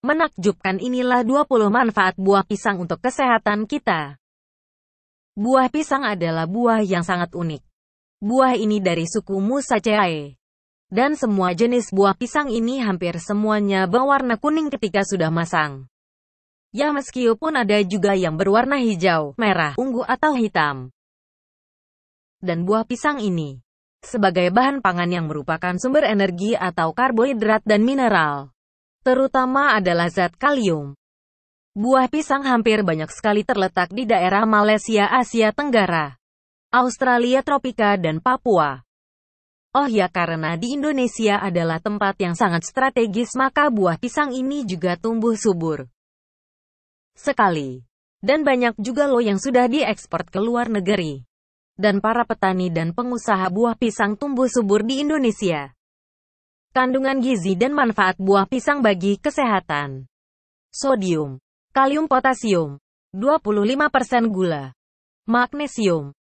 Menakjubkan inilah 20 manfaat buah pisang untuk kesehatan kita. Buah pisang adalah buah yang sangat unik. Buah ini dari suku Musaceae. Dan semua jenis buah pisang ini hampir semuanya berwarna kuning ketika sudah masang. Ya meskipun ada juga yang berwarna hijau, merah, ungu atau hitam. Dan buah pisang ini sebagai bahan pangan yang merupakan sumber energi atau karbohidrat dan mineral terutama adalah zat kalium. Buah pisang hampir banyak sekali terletak di daerah Malaysia Asia Tenggara, Australia Tropika dan Papua. Oh ya karena di Indonesia adalah tempat yang sangat strategis maka buah pisang ini juga tumbuh subur. Sekali. Dan banyak juga lo yang sudah diekspor ke luar negeri. Dan para petani dan pengusaha buah pisang tumbuh subur di Indonesia. Kandungan gizi dan manfaat buah pisang bagi kesehatan. Sodium, kalium potasium, 25% gula, magnesium,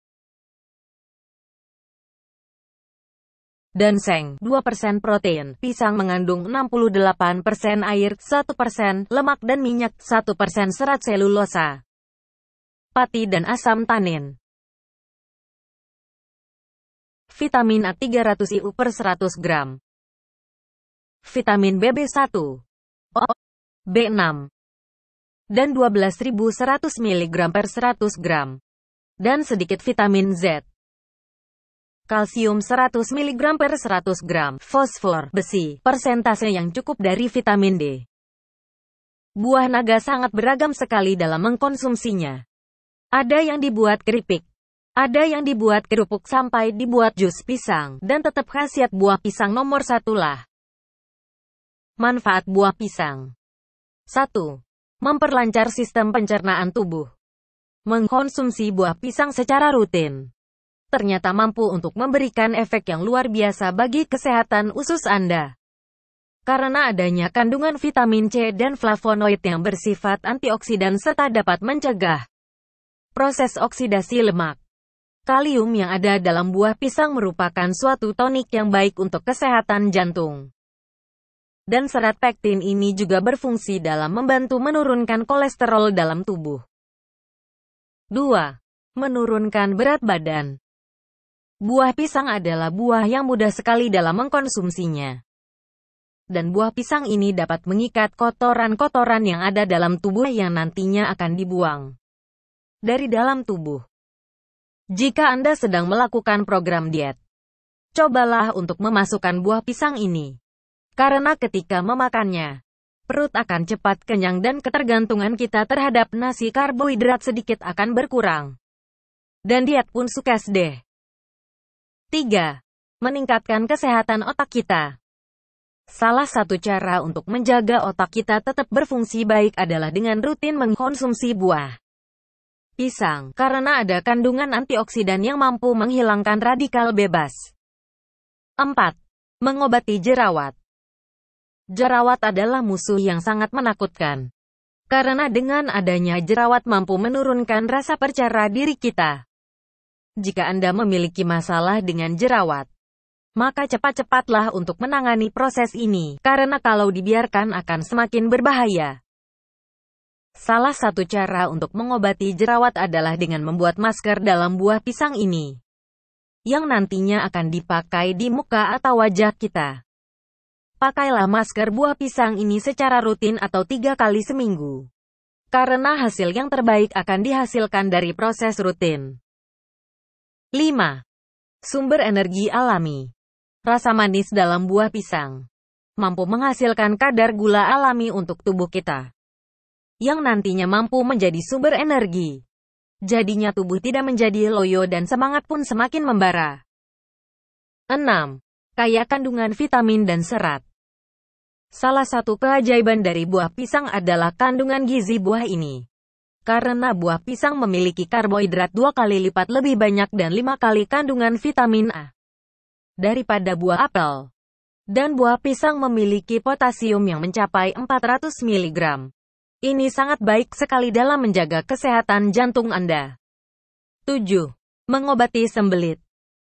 dan seng, 2% protein. Pisang mengandung 68% air, 1% lemak dan minyak, 1% serat selulosa, pati dan asam tanin. Vitamin A 300 IU per 100 gram vitamin BB1, O, B6, dan 12.100 mg per 100 gram, dan sedikit vitamin Z. Kalsium 100 mg per 100 gram, fosfor, besi, persentase yang cukup dari vitamin D. Buah naga sangat beragam sekali dalam mengkonsumsinya. Ada yang dibuat keripik, ada yang dibuat kerupuk sampai dibuat jus pisang, dan tetap khasiat buah pisang nomor satu Manfaat buah pisang 1. Memperlancar sistem pencernaan tubuh Mengkonsumsi buah pisang secara rutin ternyata mampu untuk memberikan efek yang luar biasa bagi kesehatan usus Anda. Karena adanya kandungan vitamin C dan flavonoid yang bersifat antioksidan serta dapat mencegah proses oksidasi lemak. Kalium yang ada dalam buah pisang merupakan suatu tonik yang baik untuk kesehatan jantung dan serat pektin ini juga berfungsi dalam membantu menurunkan kolesterol dalam tubuh. 2. Menurunkan berat badan. Buah pisang adalah buah yang mudah sekali dalam mengkonsumsinya. Dan buah pisang ini dapat mengikat kotoran-kotoran yang ada dalam tubuh yang nantinya akan dibuang dari dalam tubuh. Jika Anda sedang melakukan program diet, cobalah untuk memasukkan buah pisang ini karena ketika memakannya, perut akan cepat kenyang dan ketergantungan kita terhadap nasi karbohidrat sedikit akan berkurang. Dan diet pun sukses deh. 3. Meningkatkan kesehatan otak kita. Salah satu cara untuk menjaga otak kita tetap berfungsi baik adalah dengan rutin mengkonsumsi buah pisang, karena ada kandungan antioksidan yang mampu menghilangkan radikal bebas. 4. Mengobati jerawat Jerawat adalah musuh yang sangat menakutkan. Karena dengan adanya jerawat mampu menurunkan rasa percaya diri kita. Jika Anda memiliki masalah dengan jerawat, maka cepat-cepatlah untuk menangani proses ini, karena kalau dibiarkan akan semakin berbahaya. Salah satu cara untuk mengobati jerawat adalah dengan membuat masker dalam buah pisang ini, yang nantinya akan dipakai di muka atau wajah kita. Pakailah masker buah pisang ini secara rutin atau tiga kali seminggu. Karena hasil yang terbaik akan dihasilkan dari proses rutin. 5. Sumber energi alami. Rasa manis dalam buah pisang mampu menghasilkan kadar gula alami untuk tubuh kita yang nantinya mampu menjadi sumber energi. Jadinya tubuh tidak menjadi loyo dan semangat pun semakin membara. 6. Kaya kandungan vitamin dan serat. Salah satu keajaiban dari buah pisang adalah kandungan gizi buah ini. Karena buah pisang memiliki karbohidrat dua kali lipat lebih banyak dan lima kali kandungan vitamin A daripada buah apel. Dan buah pisang memiliki potasium yang mencapai 400 mg. Ini sangat baik sekali dalam menjaga kesehatan jantung Anda. 7. Mengobati sembelit.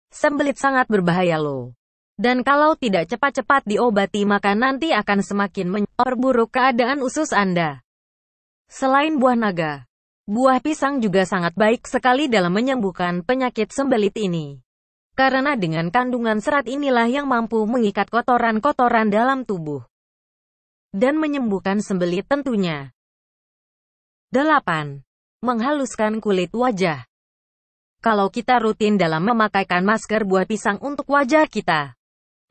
Sembelit sangat berbahaya loh. Dan kalau tidak cepat-cepat diobati maka nanti akan semakin memperburuk keadaan usus Anda. Selain buah naga, buah pisang juga sangat baik sekali dalam menyembuhkan penyakit sembelit ini. Karena dengan kandungan serat inilah yang mampu mengikat kotoran-kotoran dalam tubuh. Dan menyembuhkan sembelit tentunya. 8. Menghaluskan kulit wajah. Kalau kita rutin dalam memakaikan masker buah pisang untuk wajah kita,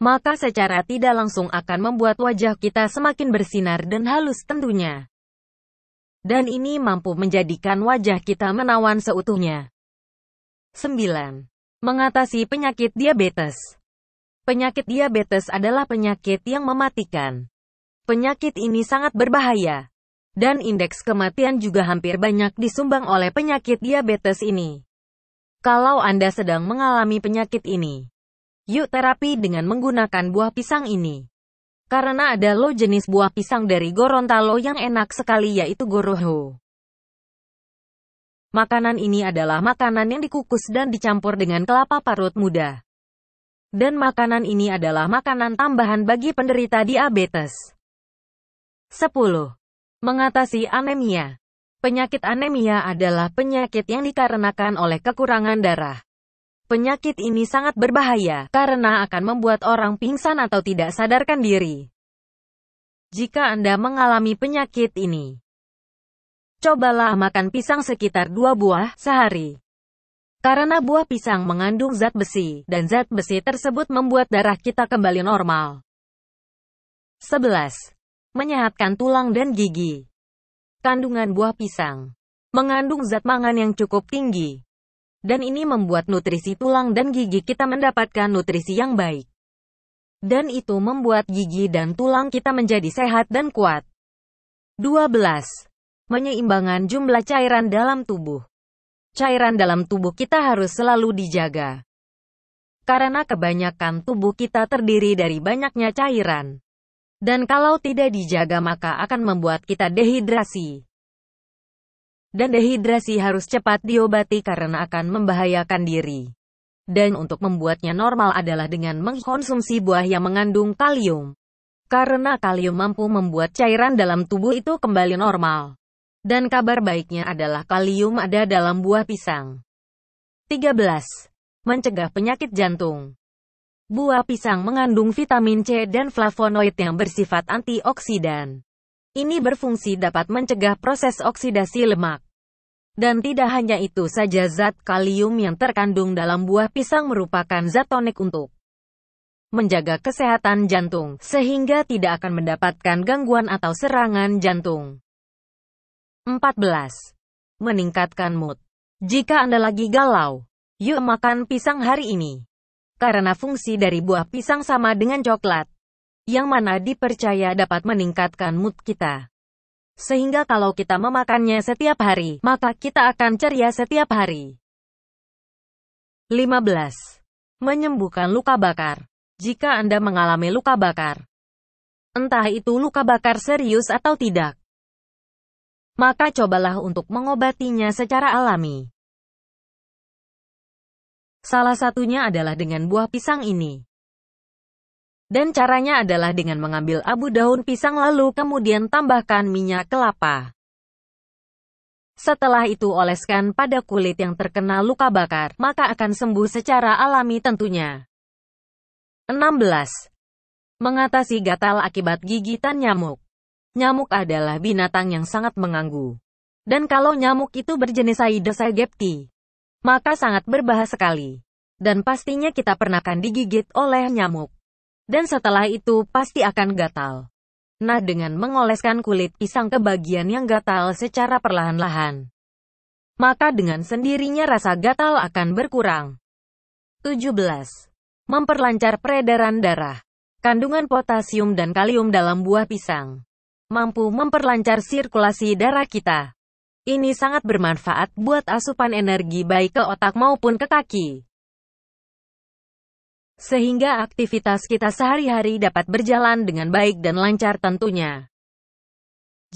maka secara tidak langsung akan membuat wajah kita semakin bersinar dan halus tentunya. Dan ini mampu menjadikan wajah kita menawan seutuhnya. 9. Mengatasi penyakit diabetes Penyakit diabetes adalah penyakit yang mematikan. Penyakit ini sangat berbahaya. Dan indeks kematian juga hampir banyak disumbang oleh penyakit diabetes ini. Kalau Anda sedang mengalami penyakit ini, Yuk terapi dengan menggunakan buah pisang ini. Karena ada lo jenis buah pisang dari Gorontalo yang enak sekali yaitu goroho. Makanan ini adalah makanan yang dikukus dan dicampur dengan kelapa parut muda. Dan makanan ini adalah makanan tambahan bagi penderita diabetes. 10. Mengatasi anemia. Penyakit anemia adalah penyakit yang dikarenakan oleh kekurangan darah. Penyakit ini sangat berbahaya, karena akan membuat orang pingsan atau tidak sadarkan diri. Jika Anda mengalami penyakit ini, cobalah makan pisang sekitar dua buah sehari. Karena buah pisang mengandung zat besi, dan zat besi tersebut membuat darah kita kembali normal. 11. Menyehatkan tulang dan gigi. Kandungan buah pisang mengandung zat mangan yang cukup tinggi, dan ini membuat nutrisi tulang dan gigi kita mendapatkan nutrisi yang baik. Dan itu membuat gigi dan tulang kita menjadi sehat dan kuat. 12. menyeimbangkan jumlah cairan dalam tubuh. Cairan dalam tubuh kita harus selalu dijaga. Karena kebanyakan tubuh kita terdiri dari banyaknya cairan. Dan kalau tidak dijaga maka akan membuat kita dehidrasi dan dehidrasi harus cepat diobati karena akan membahayakan diri. Dan untuk membuatnya normal adalah dengan mengkonsumsi buah yang mengandung kalium. Karena kalium mampu membuat cairan dalam tubuh itu kembali normal. Dan kabar baiknya adalah kalium ada dalam buah pisang. 13. Mencegah penyakit jantung. Buah pisang mengandung vitamin C dan flavonoid yang bersifat antioksidan. Ini berfungsi dapat mencegah proses oksidasi lemak. Dan tidak hanya itu saja zat kalium yang terkandung dalam buah pisang merupakan zat tonik untuk menjaga kesehatan jantung, sehingga tidak akan mendapatkan gangguan atau serangan jantung. 14. Meningkatkan mood. Jika Anda lagi galau, yuk makan pisang hari ini. Karena fungsi dari buah pisang sama dengan coklat, yang mana dipercaya dapat meningkatkan mood kita. Sehingga kalau kita memakannya setiap hari, maka kita akan ceria setiap hari. 15. Menyembuhkan luka bakar. Jika Anda mengalami luka bakar, entah itu luka bakar serius atau tidak, maka cobalah untuk mengobatinya secara alami. Salah satunya adalah dengan buah pisang ini. Dan caranya adalah dengan mengambil abu daun pisang lalu kemudian tambahkan minyak kelapa. Setelah itu oleskan pada kulit yang terkena luka bakar, maka akan sembuh secara alami tentunya. 16. Mengatasi gatal akibat gigitan nyamuk. Nyamuk adalah binatang yang sangat mengganggu. Dan kalau nyamuk itu berjenis Aedes aegypti, maka sangat berbahaya sekali. Dan pastinya kita pernah kan digigit oleh nyamuk dan setelah itu pasti akan gatal. Nah dengan mengoleskan kulit pisang ke bagian yang gatal secara perlahan-lahan, maka dengan sendirinya rasa gatal akan berkurang. 17. Memperlancar peredaran darah. Kandungan potasium dan kalium dalam buah pisang mampu memperlancar sirkulasi darah kita. Ini sangat bermanfaat buat asupan energi baik ke otak maupun ke kaki sehingga aktivitas kita sehari-hari dapat berjalan dengan baik dan lancar tentunya.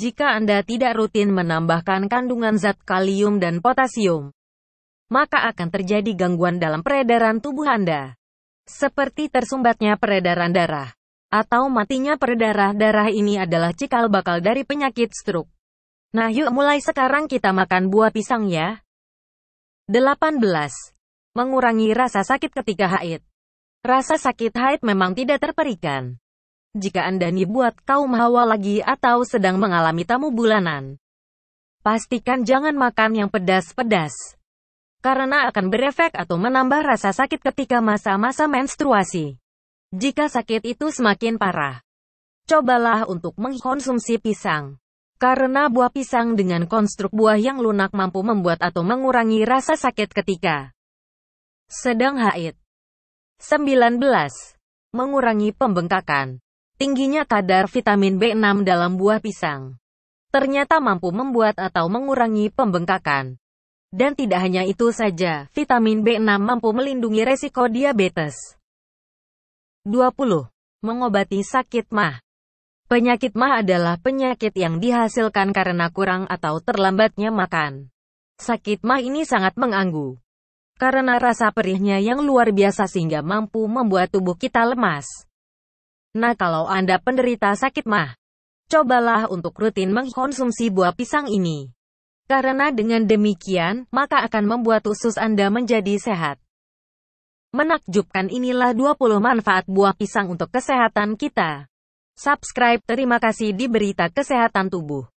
Jika Anda tidak rutin menambahkan kandungan zat kalium dan potasium, maka akan terjadi gangguan dalam peredaran tubuh Anda, seperti tersumbatnya peredaran darah atau matinya peredaran darah ini adalah cikal bakal dari penyakit stroke. Nah yuk mulai sekarang kita makan buah pisang ya. 18. Mengurangi rasa sakit ketika haid. Rasa sakit haid memang tidak terperikan. Jika Anda dibuat kaum hawa lagi atau sedang mengalami tamu bulanan, pastikan jangan makan yang pedas-pedas. Karena akan berefek atau menambah rasa sakit ketika masa-masa menstruasi. Jika sakit itu semakin parah, cobalah untuk mengkonsumsi pisang. Karena buah pisang dengan konstruk buah yang lunak mampu membuat atau mengurangi rasa sakit ketika sedang haid. 19. Mengurangi pembengkakan. Tingginya kadar vitamin B6 dalam buah pisang ternyata mampu membuat atau mengurangi pembengkakan. Dan tidak hanya itu saja, vitamin B6 mampu melindungi resiko diabetes. 20. Mengobati sakit mah. Penyakit mah adalah penyakit yang dihasilkan karena kurang atau terlambatnya makan. Sakit mah ini sangat mengganggu karena rasa perihnya yang luar biasa sehingga mampu membuat tubuh kita lemas. Nah kalau Anda penderita sakit mah, cobalah untuk rutin mengkonsumsi buah pisang ini. Karena dengan demikian, maka akan membuat usus Anda menjadi sehat. Menakjubkan inilah 20 manfaat buah pisang untuk kesehatan kita. Subscribe, terima kasih di berita kesehatan tubuh.